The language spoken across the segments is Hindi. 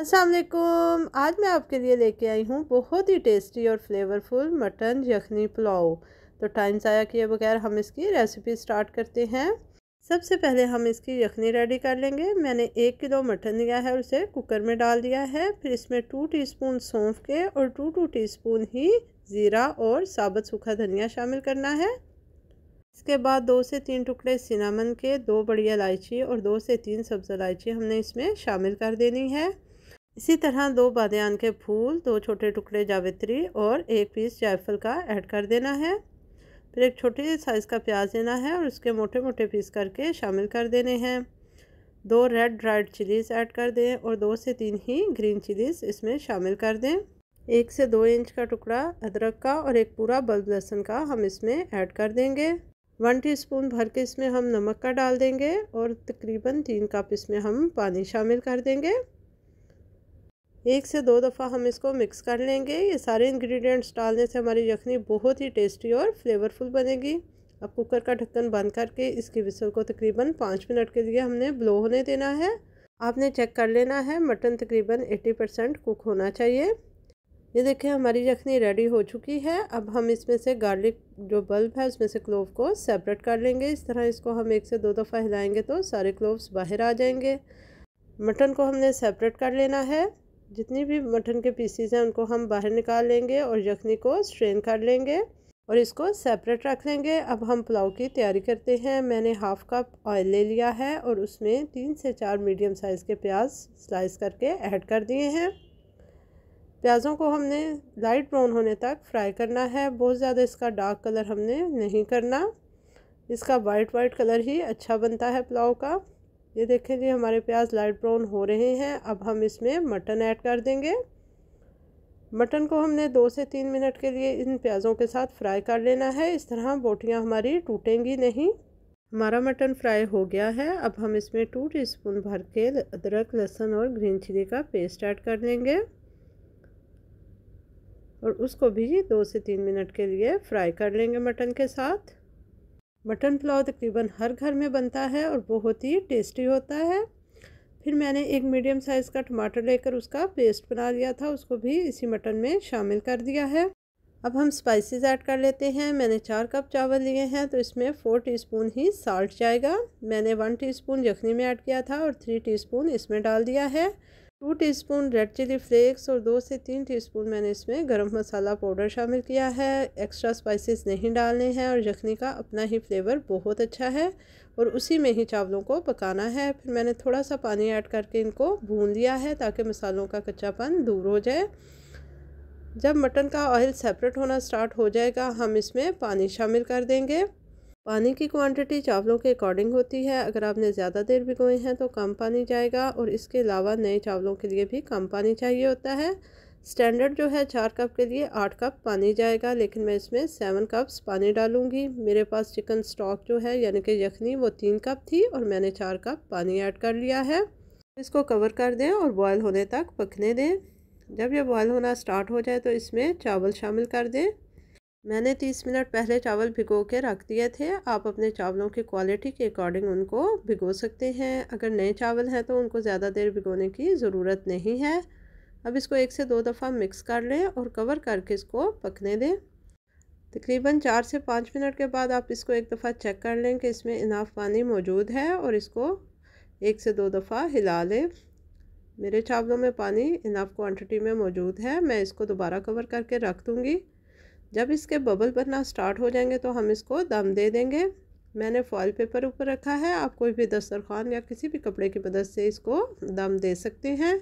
असलकुम आज मैं आपके लिए लेके आई हूँ बहुत ही टेस्टी और फ्लेवरफुल मटन यखनी पुलाव तो टाइम ज़ाया किए बगैर हम इसकी रेसिपी स्टार्ट करते हैं सबसे पहले हम इसकी यखनी रेडी कर लेंगे मैंने एक किलो मटन लिया है उसे कुकर में डाल दिया है फिर इसमें टू टीस्पून सौंफ के और टू टू टीस्पून ही ज़ीरा और साबुत सूखा धनिया शामिल करना है इसके बाद दो से तीन टुकड़े सिनामन के दो बड़ी इलायची और दो से तीन सब्ज़ इलायची हमने इसमें शामिल कर देनी है इसी तरह दो बादयान के फूल दो छोटे टुकड़े जावित्री और एक पीस जायफल का ऐड कर देना है फिर एक छोटे साइज़ का प्याज लेना है और उसके मोटे मोटे पीस करके शामिल कर देने हैं दो रेड ड्राइड चिलीज़ ऐड कर दें और दो से तीन ही ग्रीन चिलीज़ इसमें शामिल कर दें एक से दो इंच का टुकड़ा अदरक का और एक पूरा बल्ब लहसुन का हम इसमें ऐड कर देंगे वन टीस्पून भर के इसमें हम नमक का डाल देंगे और तकरीबन तीन कप इसमें हम पानी शामिल कर देंगे एक से दो दफ़ा हम इसको मिक्स कर लेंगे ये सारे इंग्रेडिएंट्स डालने से हमारी यखनी बहुत ही टेस्टी और फ्लेवरफुल बनेगी अब कुकर का ढक्कन बंद करके इसकी विसल को तकरीबन पाँच मिनट के लिए हमने ब्लो होने देना है आपने चेक कर लेना है मटन तकरीबन एट्टी परसेंट कुक होना चाहिए ये देखें हमारी यखनी रेडी हो चुकी है अब हम इसमें से गार्लिक जो बल्ब है उसमें से क्लोव को सेपरेट कर लेंगे इस तरह इसको हम एक से दो दफ़ा हिलाएँगे तो सारे क्लोव्स बाहर आ जाएंगे मटन को हमने सेपरेट कर लेना है जितनी भी मटन के पीसीस हैं उनको हम बाहर निकाल लेंगे और यखनी को स्ट्रेन कर लेंगे और इसको सेपरेट रख लेंगे अब हम पुलाव की तैयारी करते हैं मैंने हाफ़ कप ऑयल ले लिया है और उसमें तीन से चार मीडियम साइज़ के प्याज स्लाइस करके ऐड कर दिए हैं प्याज़ों को हमने लाइट ब्राउन होने तक फ्राई करना है बहुत ज़्यादा इसका डार्क कलर हमने नहीं करना इसका वाइट वाइट कलर ही अच्छा बनता है पुलाव का ये देखें जी हमारे प्याज लाइट ब्राउन हो रहे हैं अब हम इसमें मटन ऐड कर देंगे मटन को हमने दो से तीन मिनट के लिए इन प्याज़ों के साथ फ्राई कर लेना है इस तरह बोटियाँ हमारी टूटेंगी नहीं हमारा मटन फ्राई हो गया है अब हम इसमें टू टी स्पून भर के अदरक लहसुन और ग्रीन चिली का पेस्ट ऐड कर लेंगे और उसको भी दो से तीन मिनट के लिए फ्राई कर लेंगे मटन के साथ मटन पुलाव तकरीबन हर घर में बनता है और बहुत ही टेस्टी होता है फिर मैंने एक मीडियम साइज़ का टमाटर लेकर उसका पेस्ट बना लिया था उसको भी इसी मटन में शामिल कर दिया है अब हम स्पाइसेस ऐड कर लेते हैं मैंने चार कप चावल लिए हैं तो इसमें फ़ोर टीस्पून ही साल्ट जाएगा मैंने वन टीस्पून यखनी में ऐड किया था और थ्री टीस्पून इसमें डाल दिया है two teaspoon red chilli flakes और दो से तीन टीस्पून मैंने इसमें गरम मसाला पाउडर शामिल किया है एक्स्ट्रा स्पाइसेस नहीं डालने हैं और यखनी का अपना ही फ्लेवर बहुत अच्छा है और उसी में ही चावलों को पकाना है फिर मैंने थोड़ा सा पानी ऐड करके इनको भून लिया है ताकि मसालों का कच्चापन दूर हो जाए जब मटन का ऑयल सेपरेट होना स्टार्ट हो जाएगा हम इसमें पानी शामिल कर देंगे पानी की क्वांटिटी चावलों के अकॉर्डिंग होती है अगर आपने ज़्यादा देर भिगोए हैं तो कम पानी जाएगा और इसके अलावा नए चावलों के लिए भी कम पानी चाहिए होता है स्टैंडर्ड जो है चार कप के लिए आठ कप पानी जाएगा लेकिन मैं इसमें सेवन कप्स पानी डालूंगी मेरे पास चिकन स्टॉक जो है यानी कि यखनी वो तीन कप थी और मैंने चार कप पानी ऐड कर लिया है इसको कवर कर दें और बॉयल होने तक पकने दें जब ये बॉयल होना स्टार्ट हो जाए तो इसमें चावल शामिल कर दें मैंने तीस मिनट पहले चावल भिगो के रख दिए थे आप अपने चावलों की क्वालिटी के अकॉर्डिंग उनको भिगो सकते हैं अगर नए चावल हैं तो उनको ज़्यादा देर भिगोने की ज़रूरत नहीं है अब इसको एक से दो दफ़ा मिक्स कर लें और कवर करके इसको पकने दें तकरीबन चार से पाँच मिनट के बाद आप इसको एक दफ़ा चेक कर लें कि इसमें इनाफ पानी मौजूद है और इसको एक से दो दफ़ा हिला लें मेरे चावलों में पानी इनाफ क्वांटिटी में मौजूद है मैं इसको दोबारा कवर करके रख दूँगी जब इसके बबल बनना स्टार्ट हो जाएंगे तो हम इसको दम दे देंगे मैंने फॉइल पेपर ऊपर रखा है आप कोई भी दस्तरखान या किसी भी कपड़े की मदद से इसको दम दे सकते हैं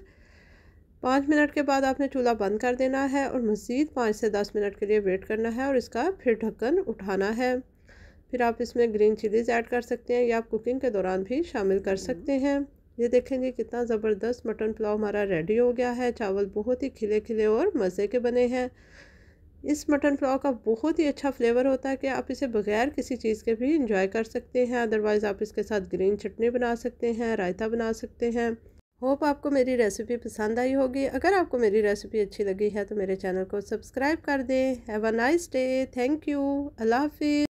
पाँच मिनट के बाद आपने चूल्हा बंद कर देना है और मज़ीद पाँच से दस मिनट के लिए वेट करना है और इसका फिर ढक्कन उठाना है फिर आप इसमें ग्रीन चिलीज़ ऐड कर सकते हैं या आप कुकिंग के दौरान भी शामिल कर सकते हैं ये देखेंगे कितना ज़बरदस्त मटन पुलाव हमारा रेडी हो गया है चावल बहुत ही खिले खिले और मज़े के बने हैं इस मटन पुलाव का बहुत ही अच्छा फ्लेवर होता है कि आप इसे बगैर किसी चीज़ के भी इंजॉय कर सकते हैं अदरवाइज़ आप इसके साथ ग्रीन चटनी बना सकते हैं रायता बना सकते हैं होप आपको मेरी रेसिपी पसंद आई होगी अगर आपको मेरी रेसिपी अच्छी लगी है तो मेरे चैनल को सब्सक्राइब कर दें have a nice day thank you अल्लाह हाफिज़